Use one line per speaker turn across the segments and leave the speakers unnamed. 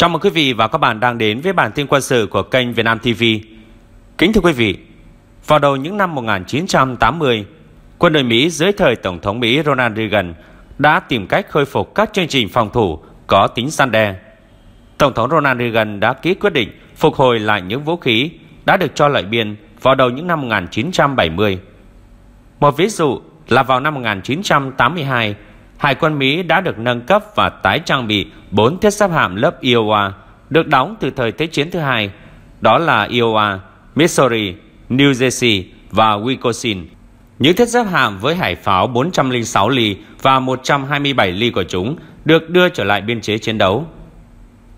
Chào mừng quý vị và các bạn đang đến với bản tin quân sự của kênh Việt Nam TV. Kính thưa quý vị, vào đầu những năm 1980, quân đội Mỹ dưới thời Tổng thống Mỹ Ronald Reagan đã tìm cách khôi phục các chương trình phòng thủ có tính săn đe. Tổng thống Ronald Reagan đã ký quyết định phục hồi lại những vũ khí đã được cho lợi biên vào đầu những năm 1970. Một ví dụ là vào năm 1982, Hải quân Mỹ đã được nâng cấp và tái trang bị 4 thiết giáp hạm lớp Iowa được đóng từ thời Thế chiến thứ hai, đó là Iowa, Missouri, New Jersey và Wisconsin. Những thiết giáp hạm với hải pháo 406 ly và 127 ly của chúng được đưa trở lại biên chế chiến đấu.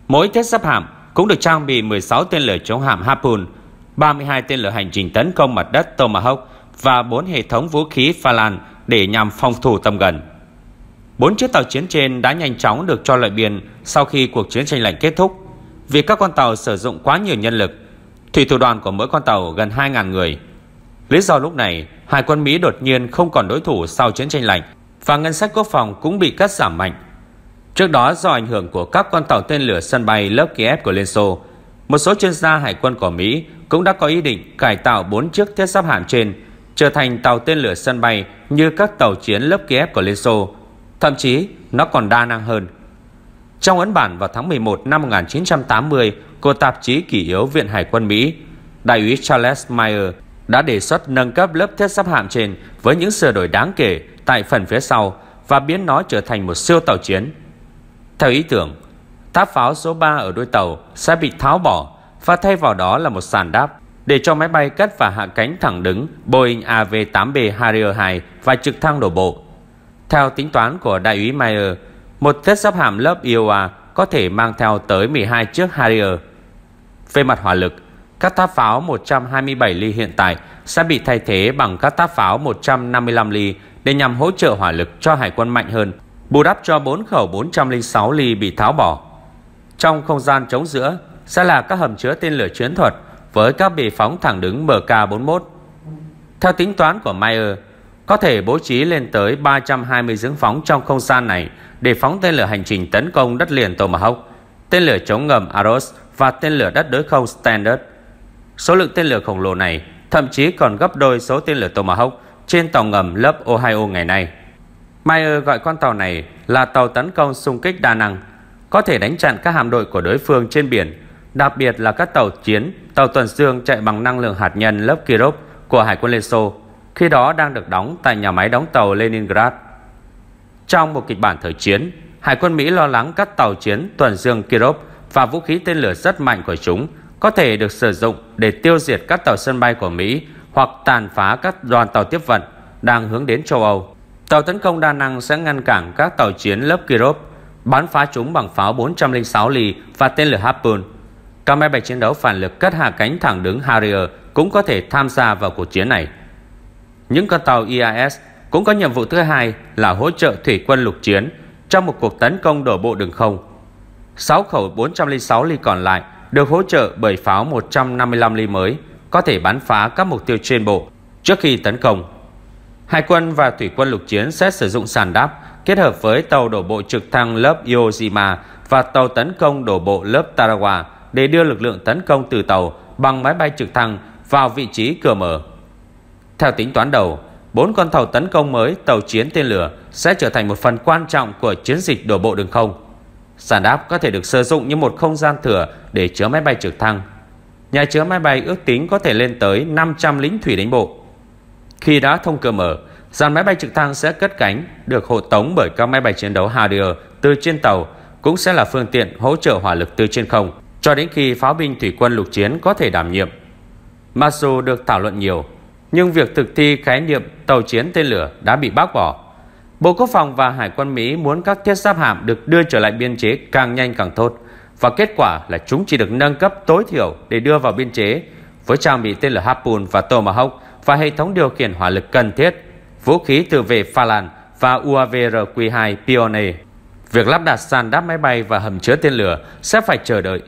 Mỗi thiết giáp hạm cũng được trang bị 16 tên lửa chống hạm Harpoon, 32 tên lửa hành trình tấn công mặt đất Tomahawk và 4 hệ thống vũ khí Phalan để nhằm phòng thủ tầm gần. Bốn chiếc tàu chiến trên đã nhanh chóng được cho lại biển sau khi cuộc chiến tranh lạnh kết thúc. Vì các con tàu sử dụng quá nhiều nhân lực, thủy thủ đoàn của mỗi con tàu gần 2.000 người. Lý do lúc này, Hải quân Mỹ đột nhiên không còn đối thủ sau chiến tranh lạnh và ngân sách quốc phòng cũng bị cắt giảm mạnh. Trước đó do ảnh hưởng của các con tàu tên lửa sân bay lớp Kiev của Liên Xô, một số chuyên gia hải quân của Mỹ cũng đã có ý định cải tạo 4 chiếc thiết giáp hạm trên trở thành tàu tên lửa sân bay như các tàu chiến lớp Kiev của Liên Xô Thậm chí nó còn đa năng hơn Trong ấn bản vào tháng 11 năm 1980 Của tạp chí kỷ yếu Viện Hải quân Mỹ Đại úy Charles Meyer đã đề xuất nâng cấp lớp thiết giáp hạm trên với những sửa đổi đáng kể tại phần phía sau và biến nó trở thành một siêu tàu chiến. Theo ý tưởng, tháp pháo số 3 ở đuôi tàu sẽ bị tháo bỏ và thay vào đó là một sàn đáp để cho máy bay cất và hạ cánh thẳng đứng Boeing AV-8B Harrier 2 và trực thăng đổ bộ. Theo tính toán của đại úy Meyer, một thiết giáp hạm lớp Iowa có thể mang theo tới 12 chiếc Harrier. Về mặt hỏa lực, các tháp pháo 127 ly hiện tại sẽ bị thay thế bằng các tháp pháo 155 ly để nhằm hỗ trợ hỏa lực cho hải quân mạnh hơn, bù đắp cho 4 khẩu 406 ly bị tháo bỏ. Trong không gian chống giữa sẽ là các hầm chứa tên lửa chiến thuật với các bệ phóng thẳng đứng MK-41. Theo tính toán của Meyer, có thể bố trí lên tới 320 dưỡng phóng trong không gian này để phóng tên lửa hành trình tấn công đất liền Tomahawk, tên lửa chống ngầm Aros và tên lửa đất đối không Standard. Số lượng tên lửa khổng lồ này thậm chí còn gấp đôi số tên lửa Tomahawk trên tàu ngầm lớp Ohio ngày nay. Meyer gọi con tàu này là tàu tấn công xung kích đa năng, có thể đánh chặn các hạm đội của đối phương trên biển, đặc biệt là các tàu chiến, tàu tuần dương chạy bằng năng lượng hạt nhân lớp Kirov của Hải quân Liên Xô khi đó đang được đóng tại nhà máy đóng tàu Leningrad. Trong một kịch bản thời chiến, Hải quân Mỹ lo lắng các tàu chiến tuần dương Kirov và vũ khí tên lửa rất mạnh của chúng có thể được sử dụng để tiêu diệt các tàu sân bay của Mỹ hoặc tàn phá các đoàn tàu tiếp vận đang hướng đến châu Âu. Tàu tấn công đa năng sẽ ngăn cản các tàu chiến lớp Kirov, bắn phá chúng bằng pháo 406 ly và tên lửa Harpoon. Các máy bay chiến đấu phản lực cất hạ cánh thẳng đứng Harrier cũng có thể tham gia vào cuộc chiến này. Những con tàu e IAS cũng có nhiệm vụ thứ hai là hỗ trợ thủy quân lục chiến trong một cuộc tấn công đổ bộ đường không. 6 khẩu 406 ly còn lại được hỗ trợ bởi pháo 155 ly mới có thể bắn phá các mục tiêu trên bộ trước khi tấn công. Hải quân và thủy quân lục chiến sẽ sử dụng sàn đáp kết hợp với tàu đổ bộ trực thăng lớp Yoshima và tàu tấn công đổ bộ lớp Tarawa để đưa lực lượng tấn công từ tàu bằng máy bay trực thăng vào vị trí cửa mở. Theo tính toán đầu, bốn con tàu tấn công mới tàu chiến tên lửa sẽ trở thành một phần quan trọng của chiến dịch đổ bộ đường không. Sàn đáp có thể được sử dụng như một không gian thừa để chứa máy bay trực thăng. Nhà chứa máy bay ước tính có thể lên tới 500 lính thủy đánh bộ. Khi đã thông cơ mở, dàn máy bay trực thăng sẽ cất cánh, được hộ tống bởi các máy bay chiến đấu Harrier từ trên tàu, cũng sẽ là phương tiện hỗ trợ hỏa lực từ trên không, cho đến khi pháo binh thủy quân lục chiến có thể đảm nhiệm. Mặc dù được thảo luận nhiều, nhưng việc thực thi khái niệm tàu chiến tên lửa đã bị bác bỏ. Bộ Quốc phòng và Hải quân Mỹ muốn các thiết giáp hạm được đưa trở lại biên chế càng nhanh càng tốt và kết quả là chúng chỉ được nâng cấp tối thiểu để đưa vào biên chế với trang bị tên lửa Harpoon và Tomahawk và hệ thống điều khiển hỏa lực cần thiết, vũ khí tự vệ pha và và UAVRQ2 Pioneer. Việc lắp đặt sàn đáp máy bay và hầm chứa tên lửa sẽ phải chờ đợi.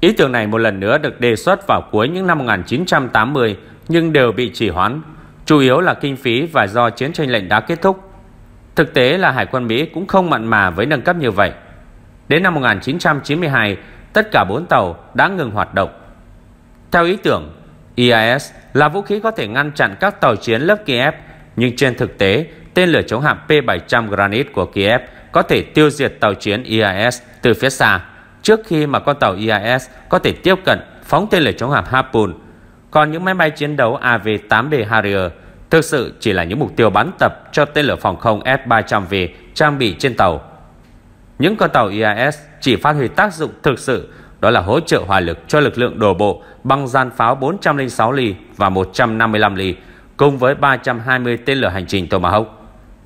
Ý tưởng này một lần nữa được đề xuất vào cuối những năm 1980 nhưng đều bị trì hoãn, chủ yếu là kinh phí và do chiến tranh lệnh đã kết thúc. Thực tế là Hải quân Mỹ cũng không mặn mà với nâng cấp như vậy. Đến năm 1992, tất cả 4 tàu đã ngừng hoạt động. Theo ý tưởng, e IAS là vũ khí có thể ngăn chặn các tàu chiến lớp Kiev, nhưng trên thực tế, tên lửa chống hạm P-700 Granit của Kiev có thể tiêu diệt tàu chiến e IAS từ phía xa, trước khi mà con tàu e IAS có thể tiếp cận phóng tên lửa chống hạm Harpoon còn những máy bay chiến đấu AV-8B Harrier thực sự chỉ là những mục tiêu bắn tập cho tên lửa phòng không F-300V trang bị trên tàu. Những con tàu e IAS chỉ phát huy tác dụng thực sự đó là hỗ trợ hỏa lực cho lực lượng đổ bộ bằng gian pháo 406 ly và 155 ly cùng với 320 tên lửa hành trình Tomahawk.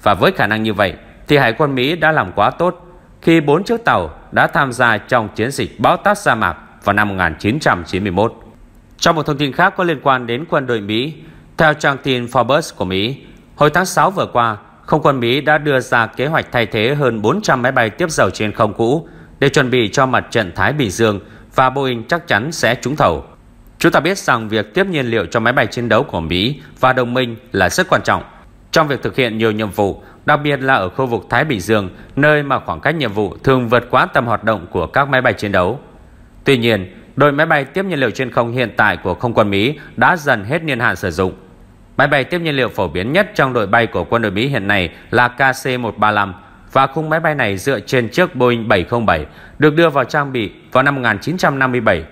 Và với khả năng như vậy thì Hải quân Mỹ đã làm quá tốt khi bốn chiếc tàu đã tham gia trong chiến dịch bão táp sa mạc vào năm 1991. Trong một thông tin khác có liên quan đến quân đội Mỹ, theo trang tin Forbes của Mỹ, hồi tháng 6 vừa qua, không quân Mỹ đã đưa ra kế hoạch thay thế hơn 400 máy bay tiếp dầu trên không cũ để chuẩn bị cho mặt trận Thái Bình Dương và Boeing chắc chắn sẽ trúng thầu. Chúng ta biết rằng việc tiếp nhiên liệu cho máy bay chiến đấu của Mỹ và đồng minh là rất quan trọng trong việc thực hiện nhiều nhiệm vụ, đặc biệt là ở khu vực Thái Bình Dương, nơi mà khoảng cách nhiệm vụ thường vượt quá tầm hoạt động của các máy bay chiến đấu. Tuy nhiên, đội máy bay tiếp nhiên liệu trên không hiện tại của không quân Mỹ đã dần hết niên hạn sử dụng. Máy bay tiếp nhiên liệu phổ biến nhất trong đội bay của quân đội Mỹ hiện nay là KC-135 và khung máy bay này dựa trên chiếc Boeing 707 được đưa vào trang bị vào năm 1957.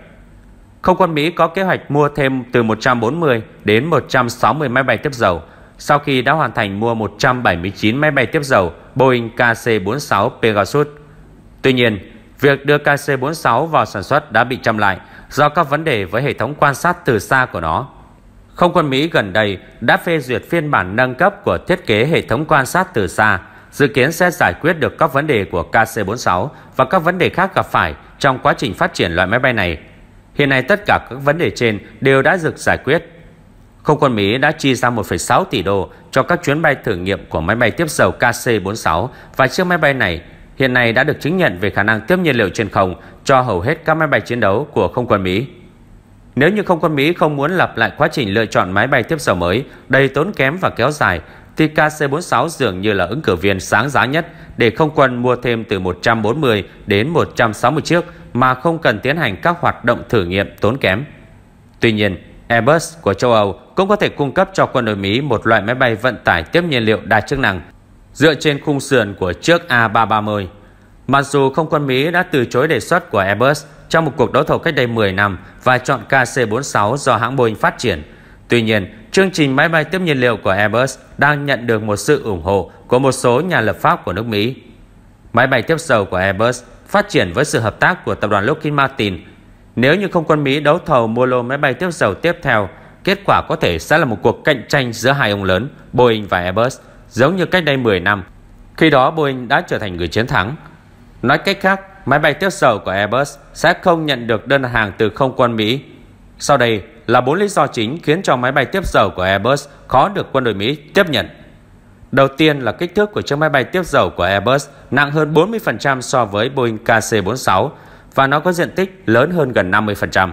Không quân Mỹ có kế hoạch mua thêm từ 140 đến 160 máy bay tiếp dầu sau khi đã hoàn thành mua 179 máy bay tiếp dầu Boeing KC-46 Pegasus. Tuy nhiên, Việc đưa KC-46 vào sản xuất đã bị chậm lại do các vấn đề với hệ thống quan sát từ xa của nó. Không quân Mỹ gần đây đã phê duyệt phiên bản nâng cấp của thiết kế hệ thống quan sát từ xa, dự kiến sẽ giải quyết được các vấn đề của KC-46 và các vấn đề khác gặp phải trong quá trình phát triển loại máy bay này. Hiện nay tất cả các vấn đề trên đều đã được giải quyết. Không quân Mỹ đã chi ra 1,6 tỷ đô cho các chuyến bay thử nghiệm của máy bay tiếp dầu KC-46 và chiếc máy bay này hiện nay đã được chứng nhận về khả năng tiếp nhiên liệu trên không cho hầu hết các máy bay chiến đấu của không quân Mỹ. Nếu như không quân Mỹ không muốn lặp lại quá trình lựa chọn máy bay tiếp sở mới đầy tốn kém và kéo dài, thì KC-46 dường như là ứng cử viên sáng giá nhất để không quân mua thêm từ 140 đến 160 chiếc mà không cần tiến hành các hoạt động thử nghiệm tốn kém. Tuy nhiên, Airbus của châu Âu cũng có thể cung cấp cho quân đội Mỹ một loại máy bay vận tải tiếp nhiên liệu đa chức năng dựa trên khung sườn của chiếc A330. Mặc dù không quân Mỹ đã từ chối đề xuất của Airbus trong một cuộc đấu thầu cách đây 10 năm và chọn KC-46 do hãng Boeing phát triển, tuy nhiên chương trình máy bay tiếp nhiên liệu của Airbus đang nhận được một sự ủng hộ của một số nhà lập pháp của nước Mỹ. Máy bay tiếp dầu của Airbus phát triển với sự hợp tác của tập đoàn Lockheed Martin. Nếu như không quân Mỹ đấu thầu mua lô máy bay tiếp dầu tiếp theo, kết quả có thể sẽ là một cuộc cạnh tranh giữa hai ông lớn Boeing và Airbus – giống như cách đây 10 năm. Khi đó Boeing đã trở thành người chiến thắng. Nói cách khác, máy bay tiếp dầu của Airbus sẽ không nhận được đơn hàng từ không quân Mỹ. Sau đây là bốn lý do chính khiến cho máy bay tiếp dầu của Airbus khó được quân đội Mỹ tiếp nhận. Đầu tiên là kích thước của chiếc máy bay tiếp dầu của Airbus nặng hơn 40% so với Boeing KC-46 và nó có diện tích lớn hơn gần 50%.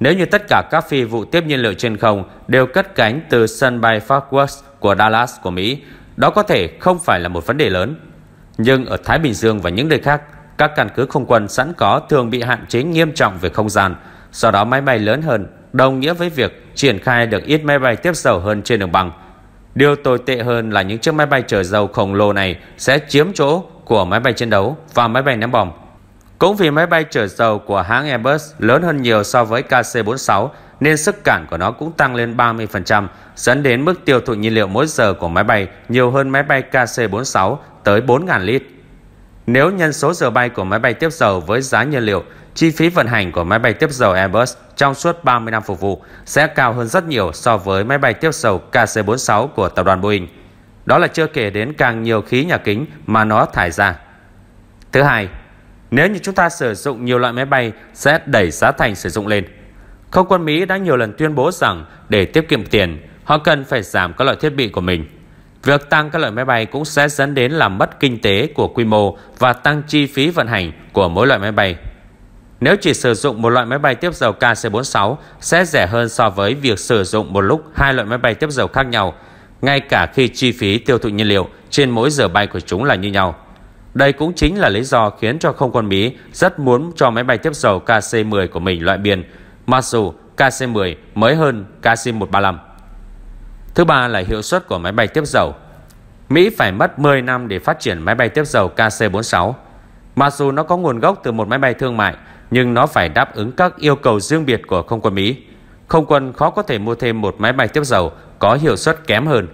Nếu như tất cả các phi vụ tiếp nhiên liệu trên không đều cất cánh từ sân bay Fort Worth của Dallas của Mỹ đó có thể không phải là một vấn đề lớn. Nhưng ở Thái Bình Dương và những nơi khác, các căn cứ không quân sẵn có thường bị hạn chế nghiêm trọng về không gian, do đó máy bay lớn hơn, đồng nghĩa với việc triển khai được ít máy bay tiếp dầu hơn trên đường băng. Điều tồi tệ hơn là những chiếc máy bay chở dầu khổng lồ này sẽ chiếm chỗ của máy bay chiến đấu và máy bay ném bom. Cũng vì máy bay chở dầu của hãng Airbus lớn hơn nhiều so với KC-46 nên sức cản của nó cũng tăng lên 30%, dẫn đến mức tiêu thụ nhiên liệu mỗi giờ của máy bay nhiều hơn máy bay KC-46 tới 4.000 lít. Nếu nhân số giờ bay của máy bay tiếp dầu với giá nhiên liệu, chi phí vận hành của máy bay tiếp dầu Airbus trong suốt 30 năm phục vụ sẽ cao hơn rất nhiều so với máy bay tiếp dầu KC-46 của tập đoàn Boeing. Đó là chưa kể đến càng nhiều khí nhà kính mà nó thải ra. Thứ hai, nếu như chúng ta sử dụng nhiều loại máy bay sẽ đẩy giá thành sử dụng lên – không quân Mỹ đã nhiều lần tuyên bố rằng để tiết kiệm tiền, họ cần phải giảm các loại thiết bị của mình. Việc tăng các loại máy bay cũng sẽ dẫn đến làm mất kinh tế của quy mô và tăng chi phí vận hành của mỗi loại máy bay. Nếu chỉ sử dụng một loại máy bay tiếp dầu KC-46 sẽ rẻ hơn so với việc sử dụng một lúc hai loại máy bay tiếp dầu khác nhau, ngay cả khi chi phí tiêu thụ nhiên liệu trên mỗi giờ bay của chúng là như nhau. Đây cũng chính là lý do khiến cho không quân Mỹ rất muốn cho máy bay tiếp dầu KC-10 của mình loại biên mặc dù KC-10 mới hơn KC-135. Thứ ba là hiệu suất của máy bay tiếp dầu. Mỹ phải mất 10 năm để phát triển máy bay tiếp dầu KC-46. Mặc dù nó có nguồn gốc từ một máy bay thương mại, nhưng nó phải đáp ứng các yêu cầu riêng biệt của không quân Mỹ. Không quân khó có thể mua thêm một máy bay tiếp dầu có hiệu suất kém hơn.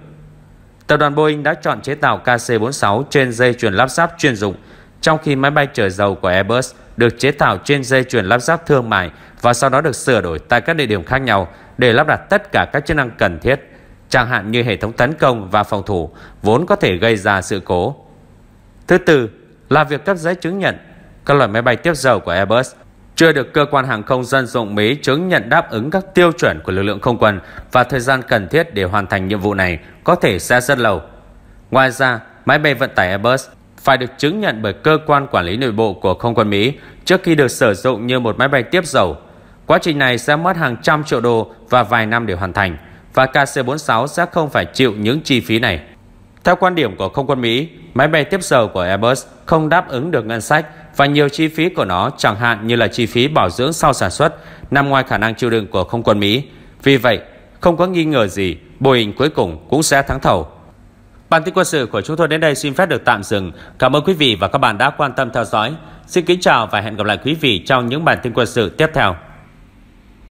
Tập đoàn Boeing đã chọn chế tạo KC-46 trên dây chuyền lắp ráp chuyên dụng, trong khi máy bay chở dầu của Airbus được chế tạo trên dây chuyền lắp ráp thương mại và sau đó được sửa đổi tại các địa điểm khác nhau để lắp đặt tất cả các chức năng cần thiết, chẳng hạn như hệ thống tấn công và phòng thủ vốn có thể gây ra sự cố. Thứ tư là việc cấp giấy chứng nhận các loại máy bay tiếp dầu của Airbus chưa được cơ quan hàng không dân dụng Mỹ chứng nhận đáp ứng các tiêu chuẩn của lực lượng không quân và thời gian cần thiết để hoàn thành nhiệm vụ này có thể sẽ rất lâu. Ngoài ra, máy bay vận tải Airbus phải được chứng nhận bởi cơ quan quản lý nội bộ của không quân Mỹ trước khi được sử dụng như một máy bay tiếp dầu Quá trình này sẽ mất hàng trăm triệu đô và vài năm để hoàn thành và KC-46 sẽ không phải chịu những chi phí này. Theo quan điểm của không quân Mỹ, máy bay tiếp dầu của Airbus không đáp ứng được ngân sách và nhiều chi phí của nó chẳng hạn như là chi phí bảo dưỡng sau sản xuất nằm ngoài khả năng chịu đựng của không quân Mỹ. Vì vậy, không có nghi ngờ gì, Boeing cuối cùng cũng sẽ thắng thầu. Bản tin quân sự của chúng tôi đến đây xin phép được tạm dừng. Cảm ơn quý vị và các bạn đã quan tâm theo dõi. Xin kính chào và hẹn gặp lại quý vị trong những bản tin quân sự tiếp theo.